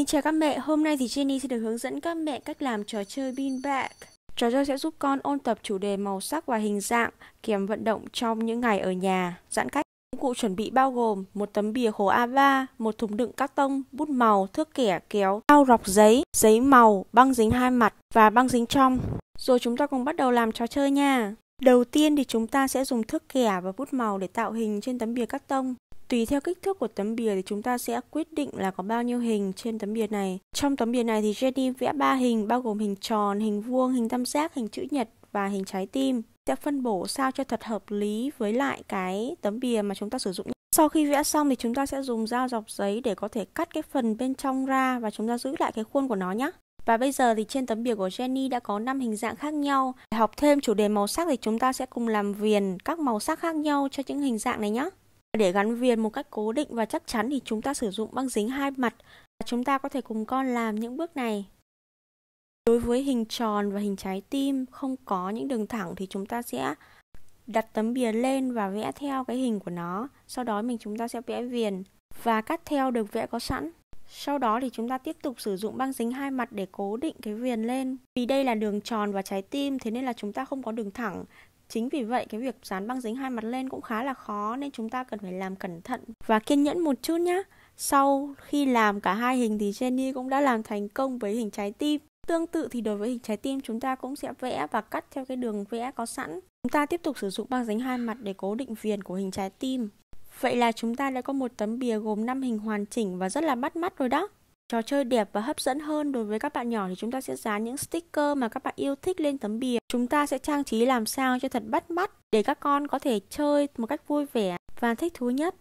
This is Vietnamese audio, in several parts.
Xin chào các mẹ, hôm nay thì Jenny sẽ được hướng dẫn các mẹ cách làm trò chơi bean bag. Trò chơi sẽ giúp con ôn tập chủ đề màu sắc và hình dạng, kèm vận động trong những ngày ở nhà, giãn cách. Công cụ chuẩn bị bao gồm một tấm bìa khổ A3, một thùng đựng các tông, bút màu, thước kẻ, kéo, bao rọc giấy, giấy màu, băng dính hai mặt và băng dính trong. Rồi chúng ta cùng bắt đầu làm trò chơi nha. Đầu tiên thì chúng ta sẽ dùng thước kẻ và bút màu để tạo hình trên tấm bìa cắt tông. Tùy theo kích thước của tấm bìa thì chúng ta sẽ quyết định là có bao nhiêu hình trên tấm bìa này. Trong tấm bìa này thì Jenny vẽ 3 hình bao gồm hình tròn, hình vuông, hình tam giác, hình chữ nhật và hình trái tim. Sẽ phân bổ sao cho thật hợp lý với lại cái tấm bìa mà chúng ta sử dụng. Sau khi vẽ xong thì chúng ta sẽ dùng dao dọc giấy để có thể cắt cái phần bên trong ra và chúng ta giữ lại cái khuôn của nó nhé. Và bây giờ thì trên tấm bìa của Jenny đã có 5 hình dạng khác nhau. Để học thêm chủ đề màu sắc thì chúng ta sẽ cùng làm viền các màu sắc khác nhau cho những hình dạng này nhé. Để gắn viền một cách cố định và chắc chắn thì chúng ta sử dụng băng dính hai mặt và chúng ta có thể cùng con làm những bước này. Đối với hình tròn và hình trái tim không có những đường thẳng thì chúng ta sẽ đặt tấm bìa lên và vẽ theo cái hình của nó. Sau đó mình chúng ta sẽ vẽ viền và cắt theo được vẽ có sẵn. Sau đó thì chúng ta tiếp tục sử dụng băng dính hai mặt để cố định cái viền lên. Vì đây là đường tròn và trái tim thế nên là chúng ta không có đường thẳng. Chính vì vậy cái việc dán băng dính hai mặt lên cũng khá là khó nên chúng ta cần phải làm cẩn thận và kiên nhẫn một chút nhé. Sau khi làm cả hai hình thì Jenny cũng đã làm thành công với hình trái tim. Tương tự thì đối với hình trái tim chúng ta cũng sẽ vẽ và cắt theo cái đường vẽ có sẵn. Chúng ta tiếp tục sử dụng băng dính hai mặt để cố định viền của hình trái tim. Vậy là chúng ta đã có một tấm bìa gồm 5 hình hoàn chỉnh và rất là bắt mắt rồi đó. Trò chơi đẹp và hấp dẫn hơn đối với các bạn nhỏ thì chúng ta sẽ dán những sticker mà các bạn yêu thích lên tấm bìa. Chúng ta sẽ trang trí làm sao cho thật bắt mắt để các con có thể chơi một cách vui vẻ và thích thú nhất.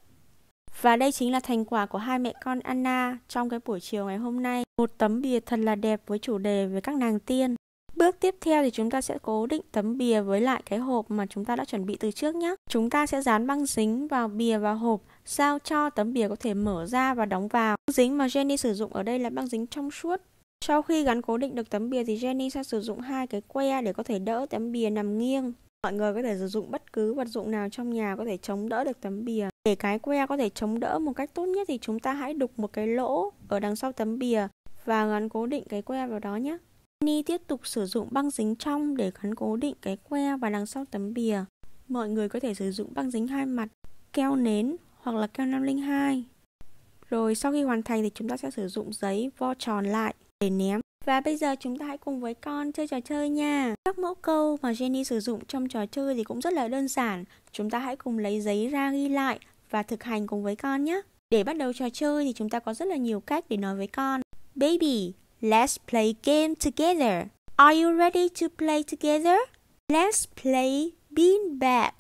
Và đây chính là thành quả của hai mẹ con Anna trong cái buổi chiều ngày hôm nay. Một tấm bìa thật là đẹp với chủ đề về các nàng tiên. Bước tiếp theo thì chúng ta sẽ cố định tấm bìa với lại cái hộp mà chúng ta đã chuẩn bị từ trước nhé. Chúng ta sẽ dán băng dính vào bìa và hộp sao cho tấm bìa có thể mở ra và đóng vào. Băng dính mà Jenny sử dụng ở đây là băng dính trong suốt. Sau khi gắn cố định được tấm bìa thì Jenny sẽ sử dụng hai cái que để có thể đỡ tấm bìa nằm nghiêng. Mọi người có thể sử dụng bất cứ vật dụng nào trong nhà có thể chống đỡ được tấm bìa. Để cái que có thể chống đỡ một cách tốt nhất thì chúng ta hãy đục một cái lỗ ở đằng sau tấm bìa và gắn cố định cái que vào đó nhé. Ni tiếp tục sử dụng băng dính trong để gắn cố định cái que và đằng sau tấm bìa. Mọi người có thể sử dụng băng dính hai mặt, keo nến hoặc là keo 502. Rồi sau khi hoàn thành thì chúng ta sẽ sử dụng giấy vo tròn lại để ném. Và bây giờ chúng ta hãy cùng với con chơi trò chơi nha. Các mẫu câu mà Jenny sử dụng trong trò chơi thì cũng rất là đơn giản. Chúng ta hãy cùng lấy giấy ra ghi lại và thực hành cùng với con nhé. Để bắt đầu trò chơi thì chúng ta có rất là nhiều cách để nói với con. Baby, Let's play game together. Are you ready to play together? Let's play bean bag.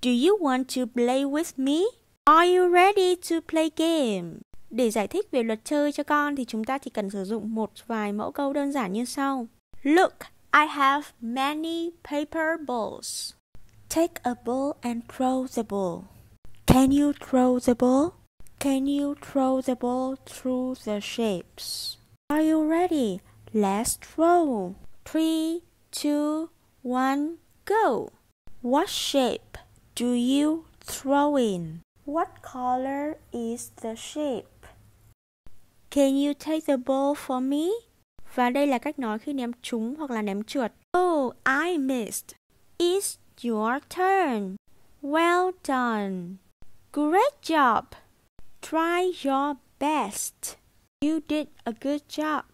Do you want to play with me? Are you ready to play game? Để giải thích về luật chơi cho con thì chúng ta chỉ cần sử dụng một vài mẫu câu đơn giản như sau. Look, I have many paper balls. Take a ball and throw the ball. Can you throw the ball? Can you throw the ball through the shapes? Are you ready? Let's roll. Three, two, one, go. What shape do you throw in? What color is the shape? Can you take the ball for me? Và đây là cách nói khi ném trúng hoặc là ném trượt. Oh, I missed. It's your turn. Well done. Great job. Try your best. You did a good job.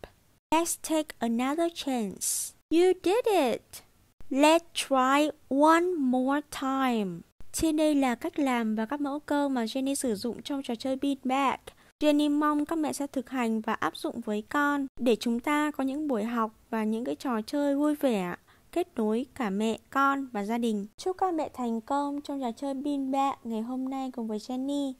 Let's take another chance. You did it. Let's try one more time. Trên đây là cách làm và các mẫu câu mà Jenny sử dụng trong trò chơi Beat Back. Jenny mong các mẹ sẽ thực hành và áp dụng với con để chúng ta có những buổi học và những cái trò chơi vui vẻ kết nối cả mẹ, con và gia đình. Chúc các mẹ thành công trong trò chơi pin bạ ngày hôm nay cùng với Jenny.